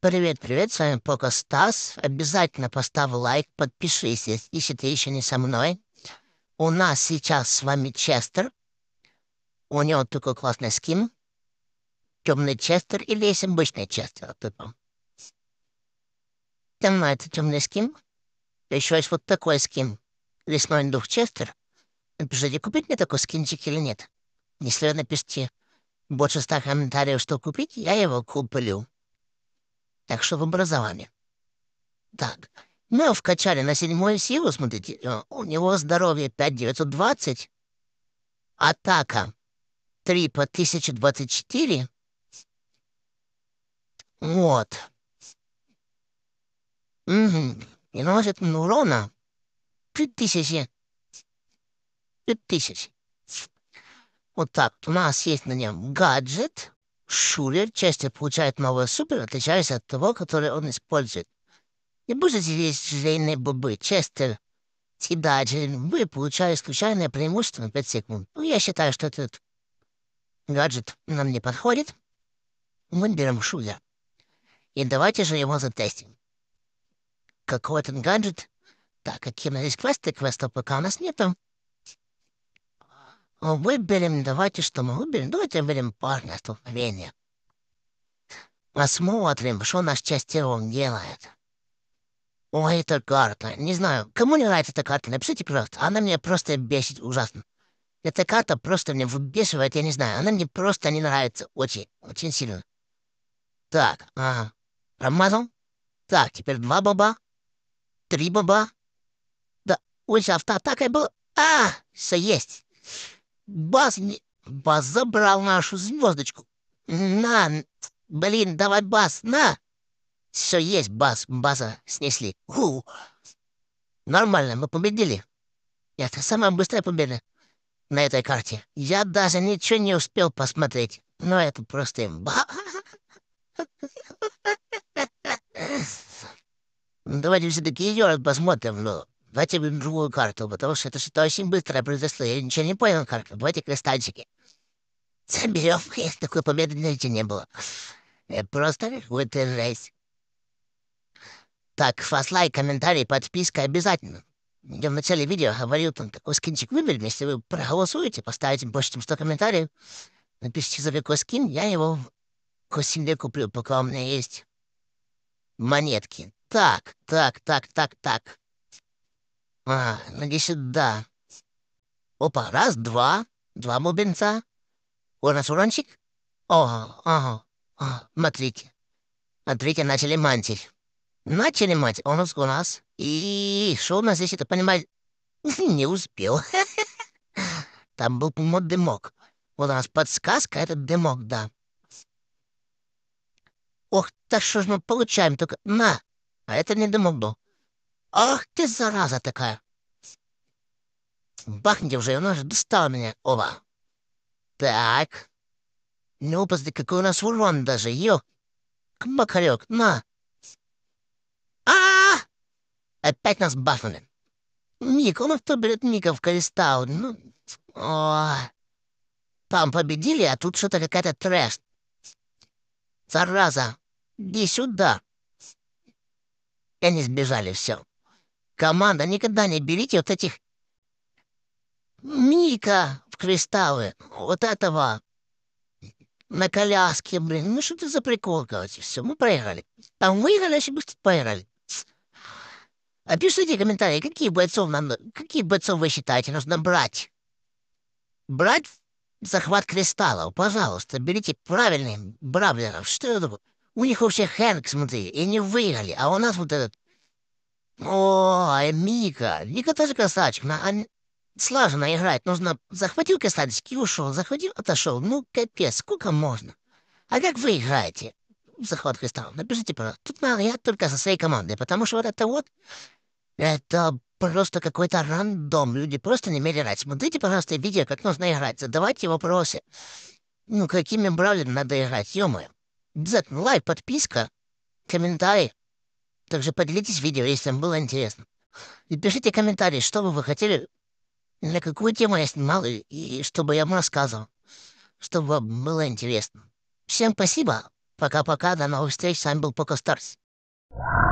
Привет, привет, с вами Поко Стас. Обязательно поставь лайк, подпишись, если ты еще не со мной. У нас сейчас с вами Честер. У него такой классный скин. Темный Честер или есть обычный Честер, типа. Там это темный скин. Еще есть вот такой скин. Лесной дух Честер. Напишите, купить мне такой скинчик или нет. Если вы напишите больше ста комментариев, что купить, я его куплю так что в образовании. Так, мы ну, вкачали на седьмую силу, смотрите, э, у него здоровье 5920, атака 3 по 1024. Вот. Угу. И наносит урона 5000. 5000. Вот так, у нас есть на нем гаджет шулер часто получает новый супер, отличаясь от того, который он использует. Не будете здесь желейные бобы, Честер. Всегда вы получаете случайное преимущество на 5 секунд. Ну, я считаю, что этот гаджет нам не подходит. Мы берем шулер. И давайте же его затестим. Какой этот гаджет? Так, какие у нас есть квесты? Квестов пока у нас нету выберем, давайте что мы выберем, давайте выберем парня столкновения. Посмотрим, что наш частерон делает. Ой, эта карта. Не знаю, кому не нравится эта карта, напишите, пожалуйста. Она меня просто бесит ужасно. Эта карта просто меня выбешивает, я не знаю. Она мне просто не нравится очень, очень сильно. Так, ага. Промазал. Так, теперь два баба. Три баба. Да, уже автоатакой был. А, все есть. Бас, не... Бас забрал нашу звездочку. На, блин, давай, Бас, на. Все есть, Бас, база снесли. Ху. Нормально, мы победили. Это самая быстрая победа на этой карте. Я даже ничего не успел посмотреть. Но это просто... Давайте все-таки еще раз посмотрим, ну. Но... Давайте выберем другую карту, потому что это что-то очень быстро произошло. Я ничего не понял карты. Давайте кристальчики. Сам если такой победы знаете, не было. Э, просто какой-то жесть. Так, фаслайк, комментарий, подписка обязательно. Я в начале видео говорил, там такой скинчик выберем. Если вы проголосуете, поставите больше, чем 100 комментариев, напишите за какой скин, я его к куплю, пока у меня есть монетки. Так, так, так, так, так. А, ну иди да. Опа, раз, два. Два бубенца. нас уранчик. О, ага. О, смотрите. Смотрите, начали мантить. Начали мать, он у нас. И что у нас здесь, это понимать, не успел. Там был, по-моему, дымок. Вот у нас подсказка, этот дымок, да. Ох, так что ж мы получаем только... На! А это не дымок был. Ох, ты, зараза такая! Бахните уже, она же достала меня, оба. Так. Ну, посмотри, какой у нас урон даже, ё. Макарёк, на. а, -а, -а! Опять нас бахнули. Мик, он кто берет Мика в Кристалл? Ну, о, там победили, а тут что-то какая-то трэш. Зараза, иди сюда. И они сбежали, все. Команда, никогда не берите вот этих... Мика в кристаллы, вот этого на коляске, блин, ну что ты за прикол, короче, все, мы проиграли. Там выиграли, а сейчас проиграли. Опишите комментарии, какие бойцов нам, какие бойцов вы считаете нужно брать? Брать захват кристаллов, пожалуйста, берите правильные, бравлеров, что это такое? У них вообще Хэнк, смотри, и не выиграли, а у нас вот этот о, Мика. Мика тоже красавчик. На, а... Слаженно играть. Нужно захватил и ушел, захватил, отошел. Ну, капец, сколько можно? А как вы играете? Захват кристалл. Напишите, пожалуйста. Тут надо я только со своей командой, потому что вот это вот... Это просто какой-то рандом. Люди просто не умели играть. Смотрите, пожалуйста, видео, как нужно играть. Задавайте вопросы. Ну, какими бравлерами надо играть, ё -моё. Обязательно лайк, подписка, комментарий. Также поделитесь видео, если вам было интересно. И пишите комментарии, что бы вы хотели, на какую тему я снимал, и, и чтобы я вам рассказывал, чтобы вам было интересно. Всем спасибо. Пока-пока, до новых встреч. С вами был Покостарс. Старс.